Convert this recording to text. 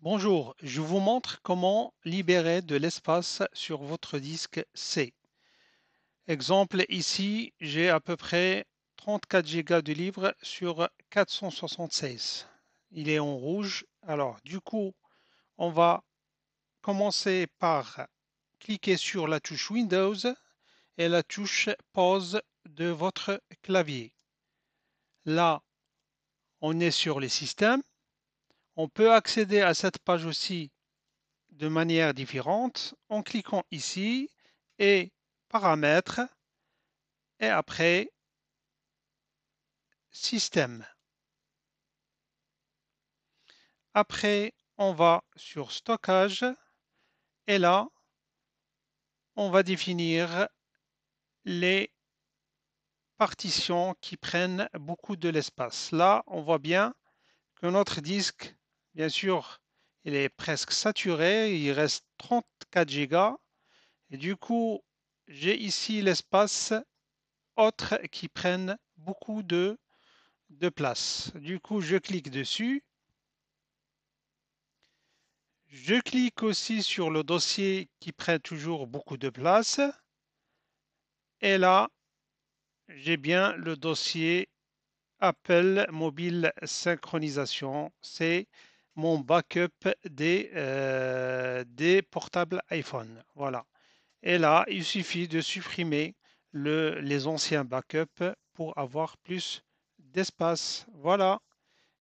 Bonjour, je vous montre comment libérer de l'espace sur votre disque C. Exemple ici, j'ai à peu près 34 Go de livres sur 476. Il est en rouge. Alors du coup, on va commencer par cliquer sur la touche Windows et la touche Pause de votre clavier. Là, on est sur les systèmes. On peut accéder à cette page aussi de manière différente en cliquant ici et paramètres et après système. Après, on va sur stockage et là, on va définir les partitions qui prennent beaucoup de l'espace. Là, on voit bien que notre disque Bien sûr, il est presque saturé, il reste 34 Go. Et du coup, j'ai ici l'espace autres qui prennent beaucoup de, de place. Du coup, je clique dessus. Je clique aussi sur le dossier qui prend toujours beaucoup de place. Et là, j'ai bien le dossier Apple Mobile Synchronisation. C'est mon backup des, euh, des portables iPhone. Voilà. Et là, il suffit de supprimer le, les anciens backups pour avoir plus d'espace. Voilà.